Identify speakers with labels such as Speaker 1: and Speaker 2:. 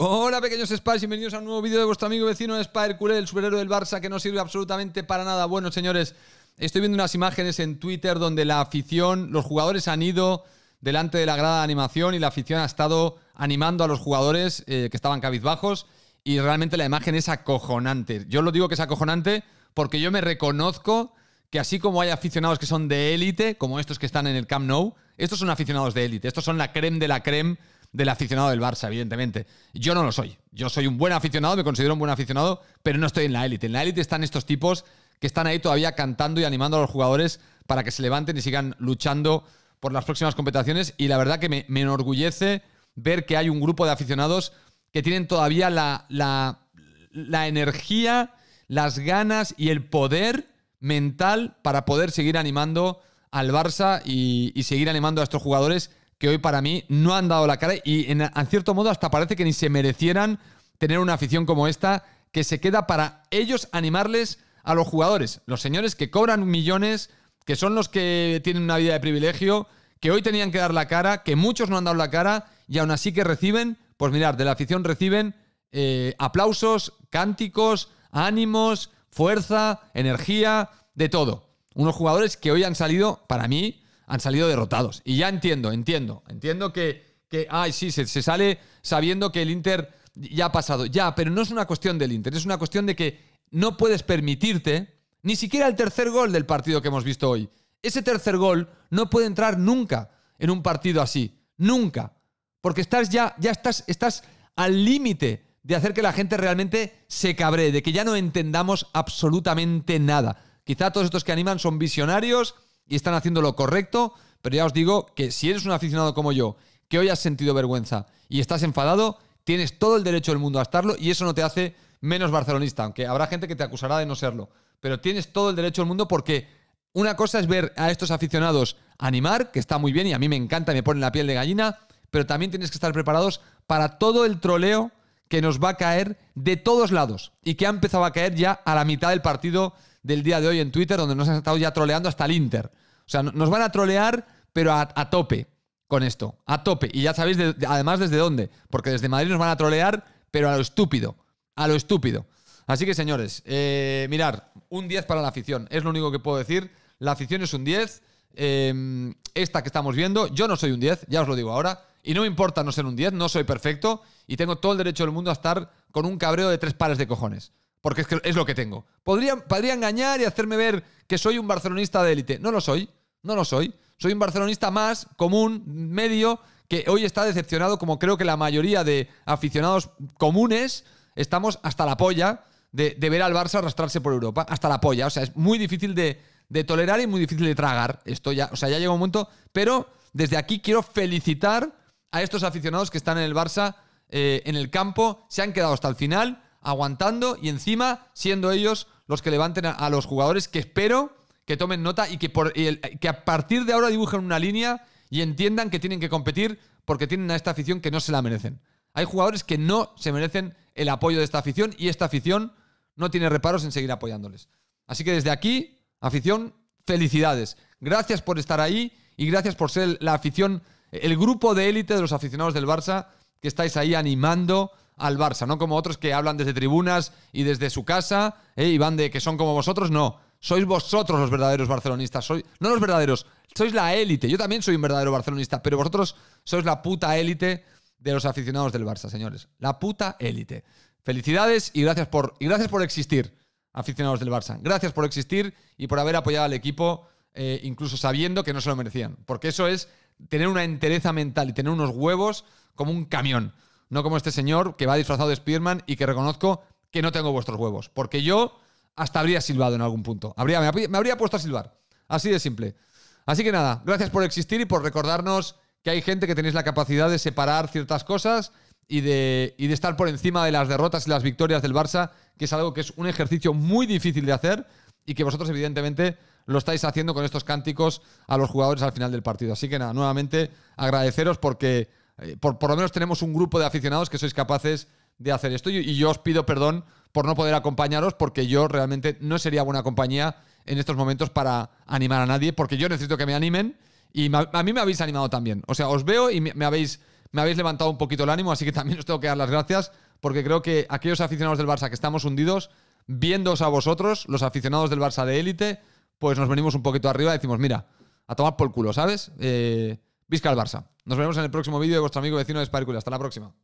Speaker 1: Hola pequeños y bienvenidos a un nuevo vídeo de vuestro amigo vecino Spire Curé, el superhéroe del Barça que no sirve absolutamente para nada. Bueno, señores, estoy viendo unas imágenes en Twitter donde la afición, los jugadores han ido delante de la grada de animación y la afición ha estado animando a los jugadores eh, que estaban cabizbajos y realmente la imagen es acojonante. Yo lo digo que es acojonante porque yo me reconozco que así como hay aficionados que son de élite, como estos que están en el Camp Nou, estos son aficionados de élite, estos son la creme de la creme del aficionado del Barça, evidentemente. Yo no lo soy. Yo soy un buen aficionado, me considero un buen aficionado, pero no estoy en la élite. En la élite están estos tipos que están ahí todavía cantando y animando a los jugadores para que se levanten y sigan luchando por las próximas competiciones. Y la verdad que me, enorgullece ver que hay un grupo de aficionados que tienen todavía la, la, energía, las ganas y el poder mental para poder seguir animando al Barça y seguir animando a estos jugadores que hoy para mí no han dado la cara y en, cierto modo hasta parece que ni se merecieran tener una afición como esta que se queda para ellos animarles a los jugadores, los señores que cobran millones, que son los que tienen una vida de privilegio, que hoy tenían que dar la cara, que muchos no han dado la cara y aún así que reciben, pues mirar, de la afición reciben eh, aplausos, cánticos, ánimos, fuerza, energía, de todo. Unos jugadores que hoy han salido, para mí, han salido derrotados. Y ya entiendo, entiendo, entiendo que, que ay, sí, se, se sale sabiendo que el Inter ya ha pasado. Ya, pero no es una cuestión del Inter, es una cuestión de que no puedes permitirte ni siquiera el tercer gol del partido que hemos visto hoy. Ese tercer gol no puede entrar nunca en un partido así, nunca, porque estás ya ya estás estás al límite de hacer que la gente realmente se cabree, de que ya no entendamos absolutamente nada. Quizá todos estos que animan son visionarios, y están haciendo lo correcto, pero ya os digo que si eres un aficionado como yo, que hoy has sentido vergüenza y estás enfadado, tienes todo el derecho del mundo a estarlo y eso no te hace menos barcelonista, aunque habrá gente que te acusará de no serlo, pero tienes todo el derecho del mundo porque una cosa es ver a estos aficionados animar, que está muy bien y a mí me encanta, me ponen la piel de gallina, pero también tienes que estar preparados para todo el troleo que nos va a caer de todos lados y que ha empezado a caer ya a la mitad del partido del día de hoy en Twitter, donde nos han estado ya troleando hasta el Inter. O sea, nos van a trolear, pero a, tope con esto, a tope. Y ya sabéis, además, desde dónde, porque desde Madrid nos van a trolear, pero a lo estúpido, a lo estúpido. Así que, señores, eh, mirar, un 10 para la afición, es lo único que puedo decir. La afición es un 10. Em, esta que estamos viendo, yo no soy un 10, ya os lo digo ahora. Y no me importa no ser un 10, no soy perfecto y tengo todo el derecho del mundo a estar con un cabreo de tres pares de cojones. Porque es, lo que tengo. Podría, engañar y hacerme ver que soy un barcelonista de élite. No lo soy, no lo soy. Soy un barcelonista más común, medio, que hoy está decepcionado, como creo que la mayoría de aficionados comunes estamos hasta la polla de, ver al Barça arrastrarse por Europa. Hasta la polla. O sea, es muy difícil de, tolerar y muy difícil de tragar. Esto ya, o sea, ya llega un momento. Pero desde aquí quiero felicitar a estos aficionados que están en el Barça, eh, en el campo, se han quedado hasta el final aguantando y encima siendo ellos los que levanten a, los jugadores que espero que tomen nota y que, que a partir de ahora dibujen una línea y entiendan que tienen que competir porque tienen a esta afición que no se la merecen. Hay jugadores que no se merecen el apoyo de esta afición y esta afición no tiene reparos en seguir apoyándoles. Así que desde aquí, afición, felicidades. Gracias por estar ahí y gracias por ser la afición, el grupo de élite de los aficionados del Barça que estáis ahí animando, al Barça, no como otros que hablan desde tribunas y desde su casa ¿eh? y van de que son como vosotros, no. Sois vosotros los verdaderos barcelonistas, sois, no los verdaderos, sois la élite. Yo también soy un verdadero barcelonista, pero vosotros sois la puta élite de los aficionados del Barça, señores. La puta élite. Felicidades y gracias por, y gracias por existir, aficionados del Barça. Gracias por existir y por haber apoyado al equipo, eh, incluso sabiendo que no se lo merecían. Porque eso es tener una entereza mental y tener unos huevos como un camión. No como este señor que va disfrazado de Spearman y que reconozco que no tengo vuestros huevos. Porque yo hasta habría silbado en algún punto. Habría, me, habría puesto a silbar. Así de simple. Así que nada, gracias por existir y por recordarnos que hay gente que tenéis la capacidad de separar ciertas cosas y de, y de estar por encima de las derrotas y las victorias del Barça, que es algo que es un ejercicio muy difícil de hacer y que vosotros evidentemente lo estáis haciendo con estos cánticos a los jugadores al final del partido. Así que nada, nuevamente agradeceros porque eh, por, lo menos tenemos un grupo de aficionados que sois capaces de hacer esto. Y, yo os pido perdón por no poder acompañaros, porque yo realmente no sería buena compañía en estos momentos para animar a nadie, porque yo necesito que me animen y a mí me habéis animado también. O sea, os veo y me, habéis, me habéis levantado un poquito el ánimo, así que también os tengo que dar las gracias, porque creo que aquellos aficionados del Barça que estamos hundidos, viéndoos a vosotros, los aficionados del Barça de élite, pues nos venimos un poquito arriba y decimos, mira, a tomar por culo, ¿sabes? Eh, Visca el Barça. Nos vemos en el próximo vídeo de vuestro amigo vecino de Sparkle. Hasta la próxima.